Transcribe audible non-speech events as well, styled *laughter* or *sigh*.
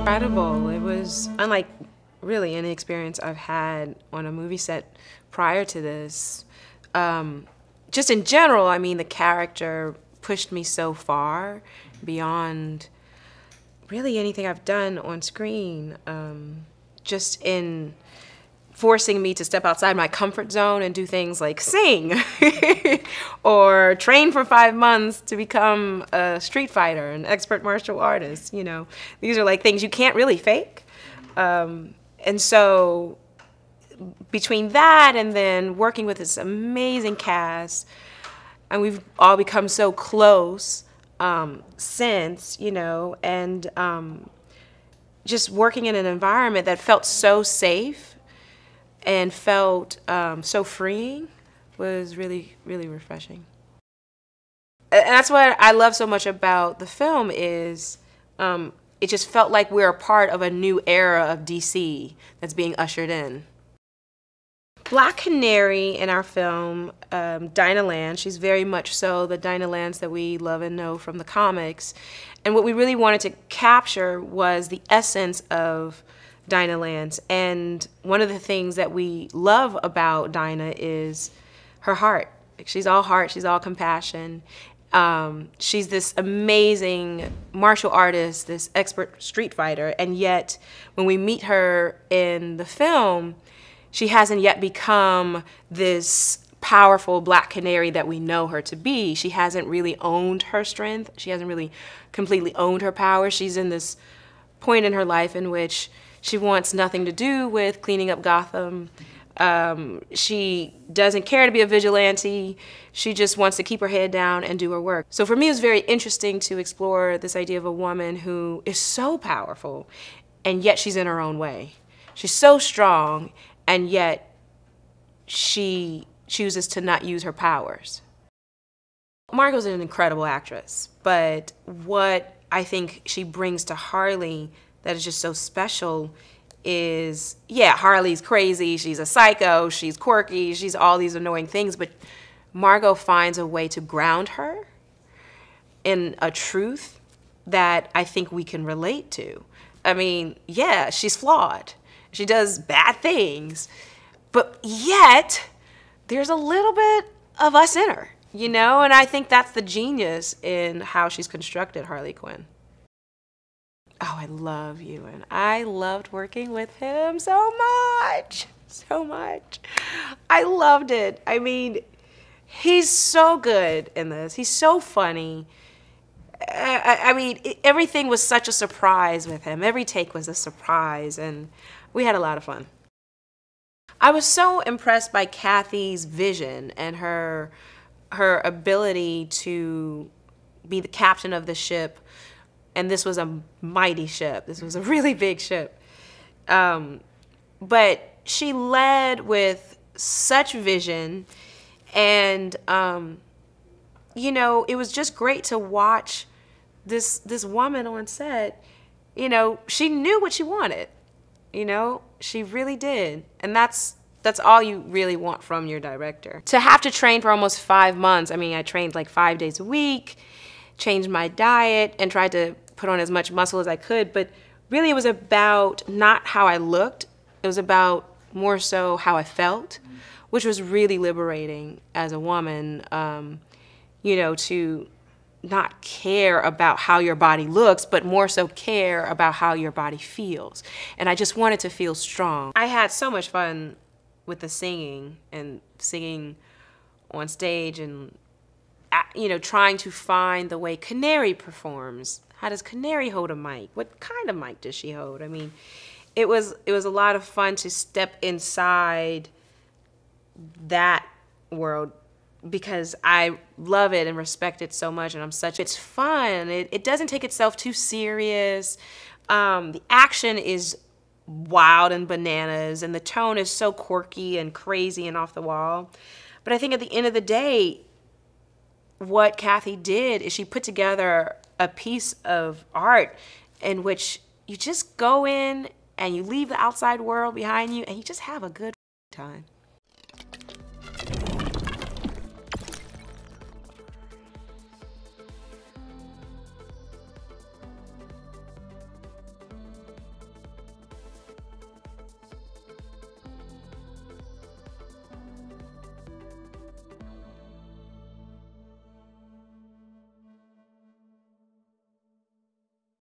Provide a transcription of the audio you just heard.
Incredible. It was unlike really any experience I've had on a movie set prior to this. Um, just in general, I mean, the character pushed me so far beyond really anything I've done on screen. Um, just in forcing me to step outside my comfort zone and do things like sing *laughs* or train for five months to become a street fighter, an expert martial artist. You know, these are like things you can't really fake. Um, and so between that and then working with this amazing cast, and we've all become so close um, since, you know, and um, just working in an environment that felt so safe and felt um, so freeing was really, really refreshing. And that's what I love so much about the film is um, it just felt like we're a part of a new era of DC that's being ushered in. Black Canary in our film, um, Dinah Land, she's very much so the Dinah Lands that we love and know from the comics. And what we really wanted to capture was the essence of Dinah Lance. And one of the things that we love about Dinah is her heart. She's all heart, she's all compassion. Um, she's this amazing martial artist, this expert street fighter, and yet when we meet her in the film, she hasn't yet become this powerful black canary that we know her to be. She hasn't really owned her strength. She hasn't really completely owned her power. She's in this point in her life in which she wants nothing to do with cleaning up Gotham. Um, she doesn't care to be a vigilante. She just wants to keep her head down and do her work. So for me, it was very interesting to explore this idea of a woman who is so powerful, and yet she's in her own way. She's so strong, and yet she chooses to not use her powers. Margot's an incredible actress, but what I think she brings to Harley that is just so special is yeah, Harley's crazy, she's a psycho, she's quirky, she's all these annoying things, but Margot finds a way to ground her in a truth that I think we can relate to. I mean, yeah, she's flawed. She does bad things, but yet there's a little bit of us in her, you know? And I think that's the genius in how she's constructed Harley Quinn oh, I love Ewan. I loved working with him so much, so much. I loved it. I mean, he's so good in this. He's so funny. I, I mean, it, everything was such a surprise with him. Every take was a surprise, and we had a lot of fun. I was so impressed by Kathy's vision and her her ability to be the captain of the ship, and this was a mighty ship. This was a really big ship. Um, but she led with such vision, and um, you know, it was just great to watch this this woman on set. You know, she knew what she wanted. You know, she really did, and that's that's all you really want from your director. To have to train for almost five months. I mean, I trained like five days a week Changed my diet and tried to put on as much muscle as I could, but really it was about not how I looked, it was about more so how I felt, which was really liberating as a woman, um, you know, to not care about how your body looks, but more so care about how your body feels. And I just wanted to feel strong. I had so much fun with the singing and singing on stage and you know, trying to find the way Canary performs. How does Canary hold a mic? What kind of mic does she hold? I mean, it was it was a lot of fun to step inside that world because I love it and respect it so much and I'm such it's fun. It it doesn't take itself too serious. Um, the action is wild and bananas and the tone is so quirky and crazy and off the wall. But I think at the end of the day, what Kathy did is she put together a piece of art in which you just go in and you leave the outside world behind you and you just have a good time.